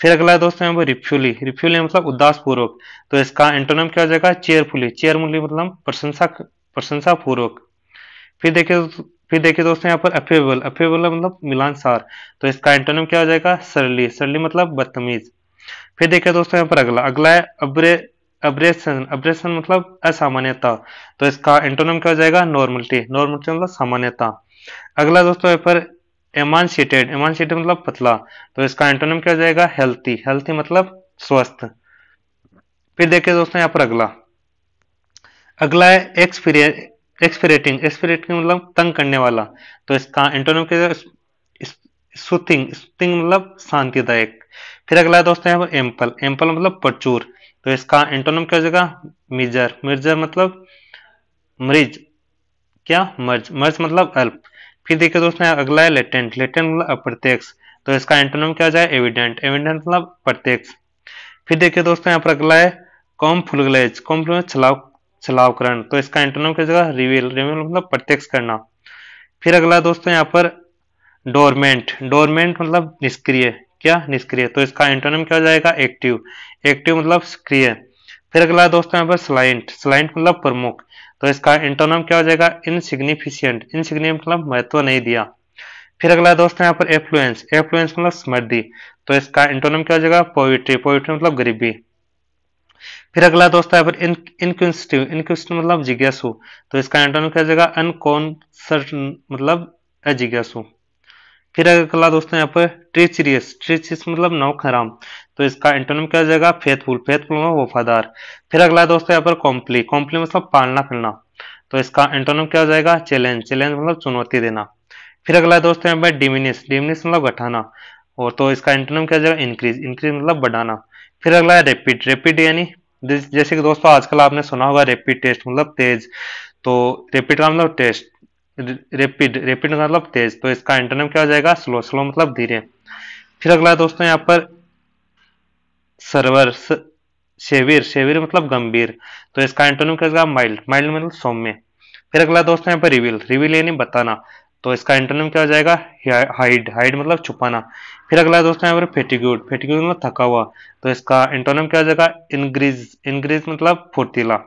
फिर अगला दोस्तों यहाँ पर रिफ्यूली रिफ्यूली मतलब उदास पूर्वक तो इसका एंटोनम क्या हो जाएगा चेयरफुली चेयरफुली मतलब प्रशंसा प्रशंसा पूर्वक फिर देखिए फिर देखिए दोस्तों यहाँ पर अफेबल अफेबल मतलब मिलानसार तो इसका एंटोनम क्या हो जाएगा सरली सरली मतलब बदतमीज फिर देखिए दोस्तों यहाँ पर अगला अगला है अब्रे अब्रेशन अब्रेशन मतलब असामान्यता तो इसका एंटोनम क्या हो जाएगा नॉर्मलिटी नॉर्मलिटी मतलब सामान्यता अगला दोस्तों है पर एमानसीटेड एमानसीटेड मतलब पतला तो इसका एंटोनम क्या हो जाएगा हेल्थी हेल्थी मतलब स्वस्थ फिर देखिए दोस्तों यहाँ पर अगला अगला है एक्सपीरियंस एक्सपीरेटिंग एक्सपीरेटिंग मतलब तंग करने वाला तो इसका एंटोनम क्या सुथिंग सुथिंग मतलब शांतिदायक फिर अगला है दोस्तों यहाँ पर एम्पल एम्पल मतलब प्रचुर तो इसका एंटोनम क्या हो जाएगा मिर्जर मिर्जर मतलब मरीज क्या मर्ज मर्ज मतलब अल्प फिर देखिए दोस्तों अगला है लेटेंट लेटेंट मतलब अप्रत्यक्ष तो इसका एंटोनम क्या हो जाए एविडेंट एविडेंट मतलब प्रत्यक्ष फिर देखिए दोस्तों यहाँ पर अगला है कॉम फुलगलेज कॉम फुलगलेज छलाव छलावकरण तो इसका एंटोनम क्या हो जाएगा रिवील रिवील मतलब प्रत्यक्ष करना फिर अगला दोस्तों यहाँ पर डोरमेंट डोरमेंट मतलब निष्क्रिय क्या निष्क्रिय तो इसका एंटोनम क्या हो जाएगा एक्टिव एक्टिव मतलब सक्रिय फिर अगला दोस्तों यहाँ पर स्लाइंट स्लाइंट मतलब प्रमुख तो इसका एंटोनम क्या हो जाएगा इनसिग्निफिशियंट इनसिग्निफिशियंट मतलब महत्व नहीं दिया फिर अगला दोस्तों यहाँ पर एफ्लुएंस एफ्लुएंस मतलब समृद्धि तो इसका एंटोनम क्या हो जाएगा पोइट्री पोइट्री मतलब गरीबी फिर अगला दोस्तों यहाँ पर इनक्विस्टिव इनक्विस्टिव मतलब जिज्ञासु तो इसका एंटोनम क्या हो जाएगा अनकॉन्सर्ट मतलब अजिज्ञासु फिर अगला दोस्तों यहाँ पर ट्रेचरियस ट्रेचरियस मतलब नौक तो इसका एंटोनिम क्या हो जाएगा फेथफुल फेथफुल मतलब वफादार फिर अगला दोस्तों यहाँ पर कॉम्पली कॉम्पली मतलब पालना करना तो इसका एंटोनिम क्या हो जाएगा चैलेंज चैलेंज मतलब चुनौती देना फिर अगला दोस्तों यहाँ पर डिमिनिस डिमिनिस मतलब घटाना और तो इसका एंटोनिम क्या हो जाएगा इंक्रीज इंक्रीज मतलब बढ़ाना फिर अगला है रेपिड रेपिड यानी जैसे कि दोस्तों आजकल आपने सुना होगा रेपिड टेस्ट मतलब तेज तो रेपिड का मतलब टेस्ट रेपिड रेपिड मतलब तेज तो इसका एंटोनिम क्या हो जाएगा स्लो स्लो मतलब धीरे फिर अगला दोस्तों यहाँ पर सर्वर शेविर शेविर मतलब गंभीर तो इसका एंटोनिम क्या जाएगा माइल्ड माइल्ड मतलब सौम्य फिर अगला दोस्तों यहाँ पर रिवील रिवील यानी बताना तो इसका एंटोनिम क्या हो जाएगा हाइड हाइड मतलब छुपाना फिर अगला दोस्तों यहाँ पर फेटिक्यूड फेटिक्यूड मतलब थका हुआ तो इसका एंटोनिम क्या हो जाएगा इनग्रीज इनग्रीज मतलब फुर्तीला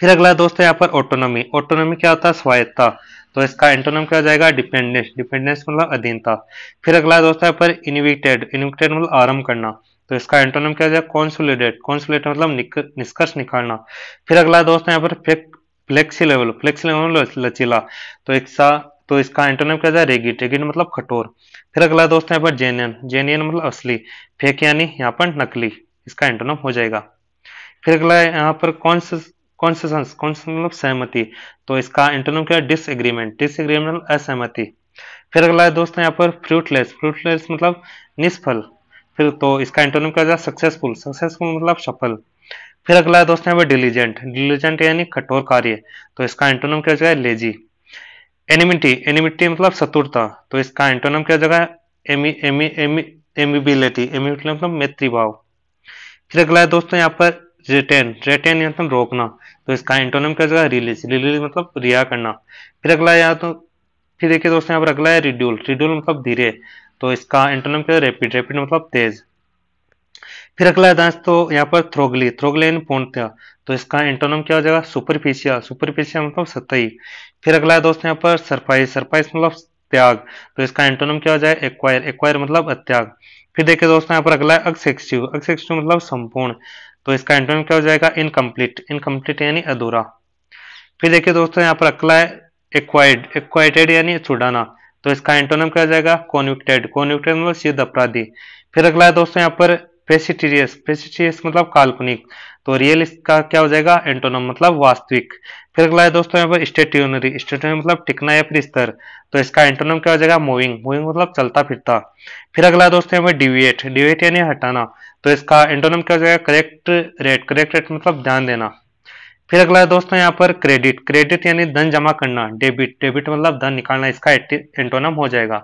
फिर अगला दोस्त है यहाँ पर ऑटोनॉमी ऑटोनॉमी क्या होता है स्वायत्ता तो इसका एंटोनम क्या हो जाएगा डिपेंडेंस डिपेंडेंस मतलब अधीनता फिर अगला दोस्त है यहाँ पर इनविटेड इनविटेड मतलब आरंभ करना तो इसका एंटोनम क्या हो जाएगा कॉन्सुलेटेड कॉन्सुलेट मतलब निष्कर्ष निकालना फिर अगला दोस्त है यहाँ पर फ्लेक्सी लेवल फ्लेक्सी लेवल लचीला तो इसका तो इसका एंटोनम क्या जाए रेगिट रेगिट मतलब कठोर फिर अगला दोस्त है यहाँ पर जेनियन जेनियन मतलब असली फेक यानी यहाँ पर नकली इसका एंटोनम हो जाएगा फिर अगला यहाँ पर कौन कॉन्सेशन कॉन्सेशन मतलब सहमति तो इसका इंटरनम क्या है डिसएग्रीमेंट मतलब डिसएग्रीमेंट असहमति फिर अगला है दोस्तों यहाँ पर फ्रूटलेस फ्रूटलेस मतलब निष्फल फिर तो इसका इंटरनम क्या जाए सक्सेसफुल सक्सेसफुल मतलब सफल फिर अगला है दोस्तों यहाँ पर डिलीजेंट डिलीजेंट यानी कठोर कार्य तो इसका इंटरनम क्या जगह लेजी एनिमिटी एनिमिटी मतलब शत्रुता तो इसका इंटरनम क्या जगह एमी एमी एमी एमिबिलिटी एमिबिलिटी मतलब मैत्री भाव फिर अगला है दोस्तों यहाँ पर रिटेन रिटेन या मतलब रोकना तो इसका एंटोनिम क्या हो जाएगा रिलीज रिलीज मतलब रिहा करना फिर अगला या तो फिर देखिए दोस्तों यहाँ पर अगला है रिड्यूल रिड्यूल मतलब धीरे तो इसका एंटोनिम क्या रेपिड रेपिड मतलब तेज फिर अगला है तो यहाँ पर थ्रोगली थ्रोगली यानी पूर्णतया तो इसका एंटोनम क्या हो जाएगा सुपरफिशियल सुपरफिशियल मतलब सतही फिर अगला है दोस्तों यहाँ पर सरफाइस सरफाइस मतलब त्याग तो इसका एंटोनम क्या हो जाए एक्वायर एक्वायर मतलब अत्याग फिर देखिए दोस्तों यहाँ पर अगला है अक्सेक्सिव अक्सेक्सिव मतलब संपूर्ण तो इसका एंटोनिम क्या हो जाएगा इनकम्प्लीट इनकम्प्लीट यानी अधूरा फिर देखिए दोस्तों यहाँ पर अकला है एक्वाइड एक्वाइटेड यानी छुड़ाना तो इसका एंटोनिम क्या हो जाएगा कॉन्विक्टेड कॉन्विक्टेड मतलब सिद्ध अपराधी फिर अगला है दोस्तों यहाँ पर प्रेसिटीरियस प्रेसिटीरियस मतलब काल्पनिक तो रियल इसका क्या हो जाएगा एंटोनम मतलब वास्तविक फिर अगला है दोस्तों यहाँ पर स्टेट्यूनरी स्टेट्यूनरी मतलब टिकना या फिर स्तर तो इसका एंटोनम क्या हो जाएगा मूविंग मूविंग मतलब चलता फिरता फिर अगला है दोस्तों यहाँ पर डिविएट डिविएट यानी हटाना तो इसका एंटोनम क्या हो जाएगा करेक्ट रेट करेक्ट रेट मतलब ध्यान देना फिर अगला है दोस्तों यहाँ पर क्रेडिट क्रेडिट यानी धन जमा करना डेबिट डेबिट मतलब धन निकालना इसका एंटोनम हो जाएगा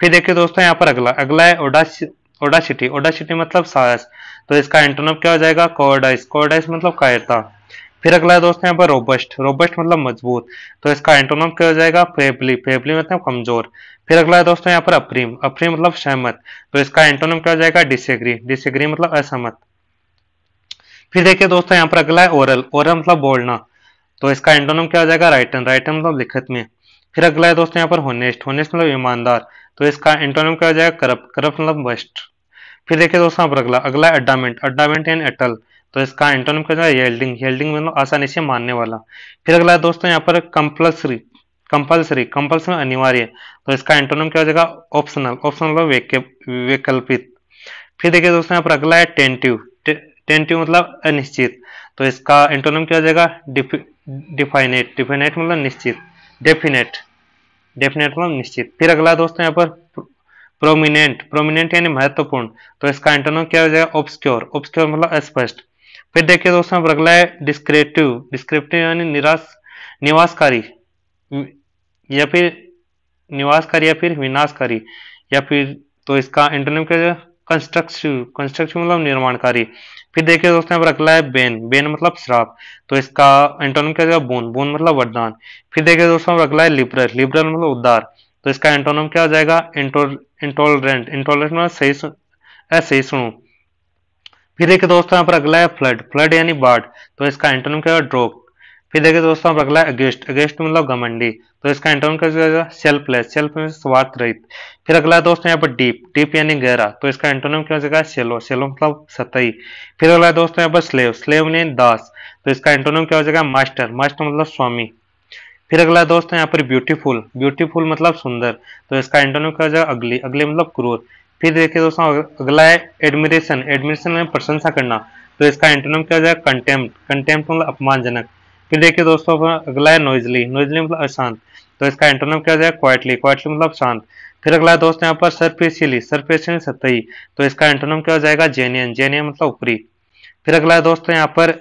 फिर देखिए दोस्तों यहाँ पर अगला अगला है ओडास ओडासिटी ओडासिटी मतलब साहस तो इसका एंटोनम क्या हो जाएगा कोडाइस कोडाइस मतलब कायरता फिर अगला है दोस्तों यहाँ पर रोबस्ट रोबस्ट मतलब मजबूत तो इसका एंटोनम क्या हो जाएगा फेबली फेबली मतलब कमजोर फिर अगला है दोस्तों यहाँ पर अप्रीम अप्रीम मतलब सहमत तो इसका एंटोनम क्या हो जाएगा डिसएग्री डिसएग्री मतलब असहमत फिर देखिए दोस्तों यहाँ पर अगला है ओरल ओरल मतलब बोलना तो इसका एंटोनम क्या हो जाएगा राइटन राइटन मतलब लिखित में फिर अगला है दोस्तों यहाँ पर होनेस्ट होनेस्ट मतलब ईमानदार तो इसका एंटोनिम क्या हो जाएगा करप्ट करप्ट मतलब वेस्ट फिर देखिए दोस्तों आप अगला अगला अड्डामेंट अड्डामेंट एंड एटल तो इसका एंटोनिम क्या हो जाएगा येल्डिंग येल्डिंग मतलब आसानी से मानने वाला फिर अगला है दोस्तों यहाँ पर कंपल्सरी कंपल्सरी कंपल्सरी अनिवार्य तो इसका एंटोनिम क्या हो जाएगा ऑप्शनल ऑप्शनल मतलब वैकल्पिक फिर देखिए दोस्तों यहाँ पर अगला है टेंटिव टेंटिव मतलब अनिश्चित तो इसका एंटोनिम क्या हो जाएगा डिफाइनेट डिफाइनेट मतलब निश्चित डेफिनेट डेफिनेट मतलब निश्चित फिर अगला दोस्तों यहाँ पर प्रोमिनेंट प्रोमिनेंट यानी महत्वपूर्ण तो इसका एंटोनम क्या हो जाएगा ऑब्सक्योर ऑब्सक्योर मतलब स्पष्ट फिर देखिए दोस्तों यहाँ पर अगला है डिस्क्रिप्टिव डिस्क्रिप्टिव यानी निराश निवासकारी या फिर निवासकारी या फिर विनाशकारी या फिर तो इसका एंटोनिम क्या हो जाएगा कंस्ट्रक्टिव कंस्ट्रक्टिव मतलब निर्माण कार्य फिर देखिए दोस्तों यहाँ पर अगला है बेन बेन मतलब श्राप तो इसका एंटोन क्या जाएगा बोन बोन मतलब वरदान फिर देखिए दोस्तों पर अगला है लिबरल लिबरल मतलब उद्धार तो इसका एंटोनम क्या हो जाएगा इंटोलरेंट इंटोलरेंट मतलब सही सही सुनो फिर देखिए दोस्तों यहाँ पर अगला है फ्लड फ्लड यानी बाढ़ तो इसका एंटोनम क्या होगा ड्रोक फिर देखिए दोस्तों अब अगला अगेस्ट अगेस्ट मतलब घमंडी तो इसका एंटोन का जाएगा सेल्फ लेस सेल्फ में स्वार्थ रहित फिर अगला दोस्त यहाँ पर डीप डीप यानी गहरा तो इसका एंटोनिम क्या हो जाएगा सेलो सेलो मतलब सतही फिर अगला दोस्त यहाँ पर स्लेव स्लेव यानी दास तो इसका एंटोनिम क्या हो जाएगा मास्टर मास्टर मतलब स्वामी फिर अगला दोस्त यहाँ पर ब्यूटीफुल ब्यूटीफुल मतलब सुंदर तो इसका एंटोनिम क्या हो जाएगा अगली अगले मतलब क्रूर फिर देखिए दोस्तों अगला है एडमिरेशन एडमिरेशन में प्रशंसा करना तो इसका एंटोनिम क्या हो जाएगा कंटेम्प्ट कंटेम्प्ट मतलब अपमानजनक फिर देखिए दोस्तों अगला है नोइजली नोइजली मतलब अशांत तो इसका इंटरनम क्या हो जाएगा क्वाइटली क्वाइटली मतलब शांत फिर अगला है दोस्तों यहाँ पर सरपेशियली सरपेशियली सतही तो इसका इंटरनम क्या हो जाएगा जेनियन जेनियन मतलब ऊपरी फिर अगला है दोस्तों यहाँ पर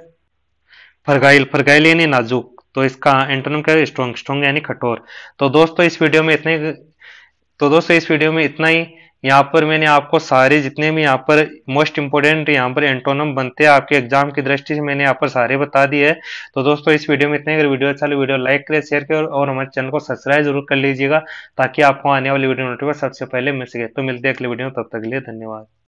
फरगाइल फरगाइल यानी नाजुक तो इसका इंटरनम क्या स्ट्रॉन्ग स्ट्रॉन्ग यानी कठोर तो दोस्तों इस वीडियो में इतने तो दोस्तों इस वीडियो में इतना ही यहाँ पर मैंने आपको सारे जितने भी यहाँ पर मोस्ट इंपोर्टेंट यहाँ पर एंटोनम बनते हैं आपके एग्जाम की दृष्टि से मैंने यहाँ पर सारे बता दिए है तो दोस्तों इस वीडियो में इतने अगर वीडियो अच्छा लगे वीडियो लाइक करें शेयर करें और हमारे चैनल को सब्सक्राइब जरूर कर लीजिएगा ताकि आपको आने वाली वीडियो नोटिफिकेशन सबसे पहले मिल सके तो मिलते हैं अगले वीडियो में तब तक के लिए धन्यवाद